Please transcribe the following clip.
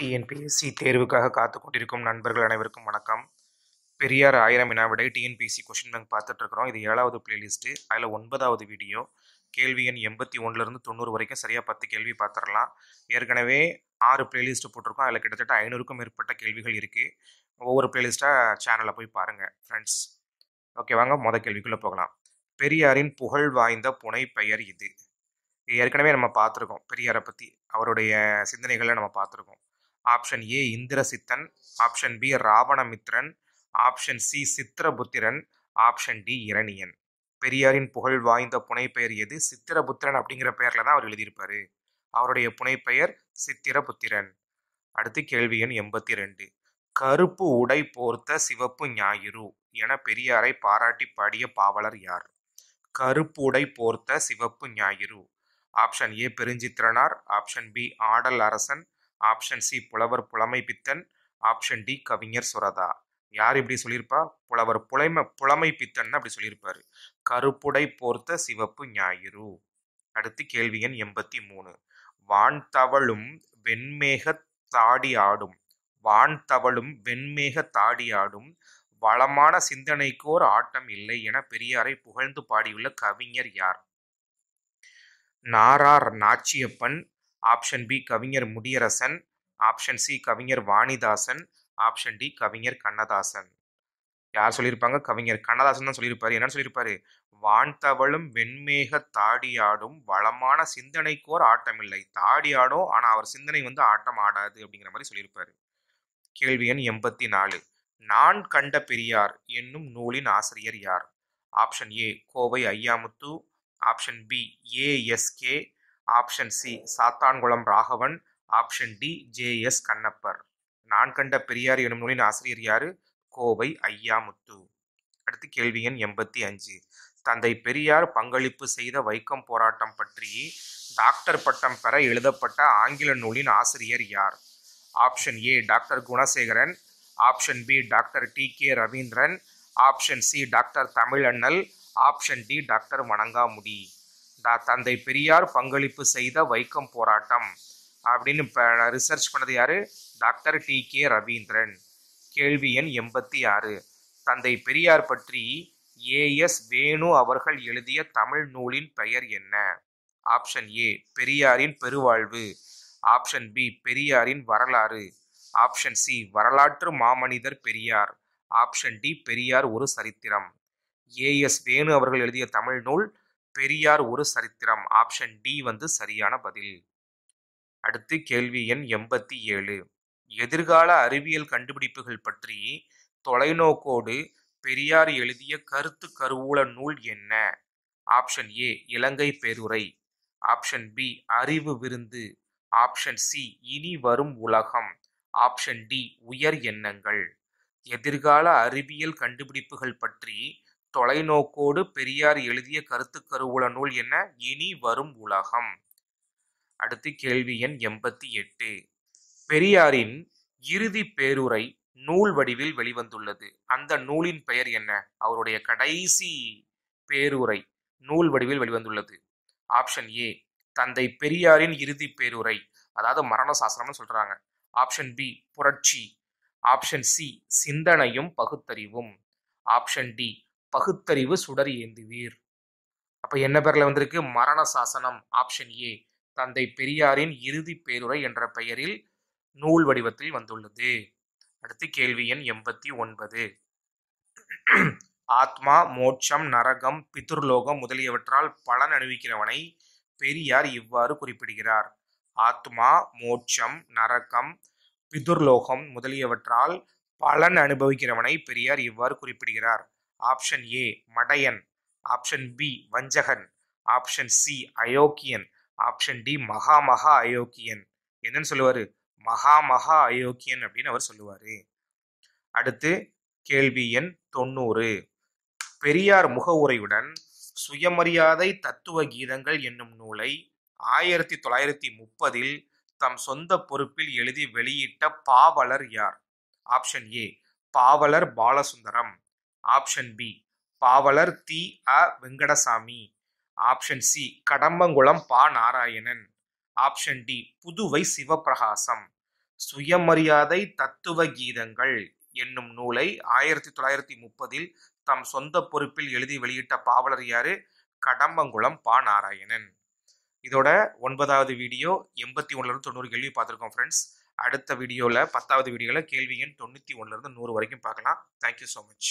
TNPSC தேர்வுக்காக காத்து கொண்டிருக்கும் நண்பர்கள் அனைவருக்கும் வணக்கம் பெரியார் ஆயிரம் வினாவிடை டிஎன்பிஎஸ்சி கொஷின் பேங்க் பார்த்துட்ருக்குறோம் இது ஏழாவது பிளேலிஸ்ட்டு அதில் ஒன்பதாவது வீடியோ கேள்வி எண் எண்பத்தி ஒன்றுலேருந்து தொண்ணூறு வரைக்கும் சரியாக பத்து கேள்வி பார்த்துடலாம் ஏற்கனவே ஆறு பிளேலிஸ்ட்டு போட்டிருக்கோம் அதில் கிட்டத்தட்ட ஐநூறுக்கும் மேற்பட்ட கேள்விகள் இருக்குது ஒவ்வொரு பிளேலிஸ்ட்டாக சேனலில் போய் பாருங்கள் ஃப்ரெண்ட்ஸ் ஓகே வாங்க மொதல் கேள்விக்குள்ளே போகலாம் பெரியாரின் புகழ் வாய்ந்த புனை பெயர் இது ஏற்கனவே நம்ம பார்த்துருக்கோம் பெரியாரை பற்றி அவருடைய சிந்தனைகளை நம்ம பார்த்துருக்கோம் option A Indirasithan option B Ravanamithran option C Chithraputhiran option D Iraniyan பெரியாரின் புகழ் வாய்ந்த புனைப்பெயர் எது சித்திரபுத்திரன் அப்படிங்கிற பெயரில் தான் அவர் எழுதியிருப்பார் அவருடைய புனைப்பெயர் சித்திரபுத்திரன் அடுத்து கேள்வி எண் எண்பத்தி ரெண்டு கருப்பு உடை போர்த்த சிவப்பு ஞாயிறு என பெரியாரை பாராட்டி பாடிய பாவலர் யார் கருப்பு உடை போர்த்த சிவப்பு ஞாயிறு option A Perunchithiranar option B Aadal Arasan option C புலவர் புலமை பித்தன் ஆப்ஷன் டி கவிஞர் சுரதா யார் இப்படி சொல்லியிருப்பா புலவர் புலைமை புலமை பித்தன் அப்படி சொல்லியிருப்பாரு கருப்புடை போர்த்த சிவப்பு ஞாயிறு அடுத்து கேள்வி எண் எண்பத்தி மூணு வான் தவளும் வெண்மேக தாடி ஆடும் வான் தவளும் வெண்மேக தாடி ஆடும் வளமான சிந்தனைக்கோர் ஆட்டம் இல்லை என பெரியாரை புகழ்ந்து பாடியுள்ள கவிஞர் யார் நாரார் நாச்சியப்பன் ஆப்ஷன் பி கவிஞர் முடியரசன் ஆப்ஷன் சி கவிஞர் வாணிதாசன் ஆப்ஷன் டி கவிஞர் கண்ணதாசன் யார் சொல்லியிருப்பாங்க கவிஞர் கண்ணதாசன் தான் சொல்லியிருப்பாரு என்னன்னு சொல்லியிருப்பாரு வான்தவளும் வெண்மேக தாடியாடும் வளமான சிந்தனைக்கோர் ஆட்டமில்லை தாடியாடும் ஆனால் அவர் சிந்தனை வந்து ஆட்டம் ஆடாது அப்படிங்கிற மாதிரி சொல்லியிருப்பாரு கேள்வி எண் எண்பத்தி நாலு நான் கண்ட பெரியார் என்னும் நூலின் ஆசிரியர் யார் option A Kovai Ayyamuthu option B ASK option C Sathankulam Raghavan option D J S Kannappar நான் கண்ட பெரியார் எனும் நூலின் ஆசிரியர் யாரு கோவை ஐயா முத்து அடுத்து கேள்வி எண் எண்பத்தி அஞ்சு தந்தை பெரியார் பங்களிப்பு செய்த வைக்கம் போராட்டம் பற்றி டாக்டர் பட்டம் பெற எழுதப்பட்ட ஆங்கில நூலின் ஆசிரியர் யார் option A doctor Gunasekaran option B doctor T K Ravindran option C doctor Tamil Annal option D doctor Vanangamudi தந்தை பெரியார் பங்களிப்பு செய்த வைக்கம் போராட்டம் அப்படின்னு ரிசர்ச் பண்ணது யாரு டாக்டர் டி கே ரவீந்திரன் கேள்வி எண் எண்பத்தி ஆறு தந்தை பெரியார் பற்றி ஏஎஸ் வேணு அவர்கள் எழுதிய தமிழ் நூலின் பெயர் என்ன ஆப்ஷன் ஏ பெரியாரின் பெருவாழ்வு ஆப்ஷன் பி பெரியாரின் வரலாறு ஆப்ஷன் சி வரலாற்று மாமனிதர் பெரியார் ஆப்ஷன் டி பெரியார் ஒரு சரித்திரம் ஏஎஸ் வேணு அவர்கள் எழுதிய தமிழ் நூல் பெரியார் ஒரு சரித்திரம் ஆப்ஷன் டி வந்து சரியான பதில் அடுத்து கேள்வி எண் எண்பத்தி ஏழு எதிர்கால அறிவியல் கண்டுபிடிப்புகள் பற்றி தொலைநோக்கோடு பெரியார் எழுதிய கருத்து கருவூல நூல் என்ன ஆப்ஷன் ஏ இலங்கை பேருரை ஆப்ஷன் பி அறிவு விருந்து ஆப்ஷன் சி இனி வரும் உலகம் ஆப்ஷன் டி உயர் எண்ணங்கள் எதிர்கால அறிவியல் கண்டுபிடிப்புகள் பற்றி தொலைநோக்கோடு பெரியார் எழுதிய கருத்துக்கருவுல கருவூல நூல் என்ன இனி வரும் உலகம் அடுத்து கேள்வி எண் எண்பத்தி எட்டு பெரியாரின் இறுதி பேருரை நூல் வடிவில் வெளிவந்துள்ளது அந்த நூலின் பெயர் என்ன அவருடைய கடைசி பேருரை நூல் வடிவில் வெளிவந்துள்ளது ஆப்ஷன் ஏ தந்தை பெரியாரின் இறுதி பேருரை அதாவது மரண சாசனம்னு சொல்றாங்க ஆப்ஷன் பி புரட்சி ஆப்ஷன் சி சிந்தனையும் பகுத்தறிவும் ஆப்ஷன் டி பகுத்தறிவு சுடர் ஏந்துவீர் அப்ப என்ன பேர்ல வந்திருக்கு மரண சாசனம் ஆப்ஷன் ஏ தந்தை பெரியாரின் இறுதி பேருரை என்ற பெயரில் நூல் வடிவத்தில் வந்துள்ளது அடுத்து கேள்வி எண் எண்பத்தி ஒன்பது ஆத்மா மோட்சம் நரகம் பித்ருலோகம் முதலியவற்றால் பலன் அணிவிக்கிறவனை பெரியார் இவ்வாறு குறிப்பிடுகிறார் ஆத்மா மோட்சம் நரகம் பிதுர்லோகம் முதலியவற்றால் பலன் அனுபவிக்கிறவனை பெரியார் இவ்வாறு குறிப்பிடுகிறார் ஆப்ஷன் ஏ மடையன் ஆப்ஷன் பி வஞ்சகன் ஆப்ஷன் சி அயோக்கியன் ஆப்ஷன் டி மகா மகா அயோக்கியன் என்னன்னு சொல்லுவார் மகா மகா அயோக்கியன் அப்படின்னு அவர் சொல்லுவார் அடுத்து கேள்வி எண் தொண்ணூறு பெரியார் முகவுரையுடன் சுயமரியாதை தத்துவ கீதங்கள் என்னும் நூலை ஆயிரத்தி தொள்ளாயிரத்தி முப்பதில் தம் சொந்த பொறுப்பில் எழுதி வெளியிட்ட பாவலர் யார் ஆப்ஷன் ஏ பாவலர் பாலசுந்தரம் ஆப்ஷன் பி பாவலர் தி அ வெங்கடசாமி ஆப்ஷன் சி கடம்பங்குளம் பா நாராயணன் ஆப்ஷன் டி புதுவை சிவபிரகாசம் சுயமரியாதை தத்துவ கீதங்கள் என்னும் நூலை ஆயிரத்தி தொள்ளாயிரத்தி முப்பதில் தம் சொந்த பொறுப்பில் எழுதி வெளியிட்ட பாவலர் யாரு கடம்பங்குளம் பா நாராயணன் இதோட ஒன்பதாவது வீடியோ எண்பத்தி ஒன்றுலேருந்து தொண்ணூறு கேள்வி பார்த்துருக்கோம் ஃப்ரெண்ட்ஸ் அடுத்த வீடியோவில் பத்தாவது வீடியோவில் கேள்வி எண் தொண்ணூற்றி ஒன்றுலேருந்து நூறு வரைக்கும் பார்க்கலாம் தேங்க்யூ ஸோ மச்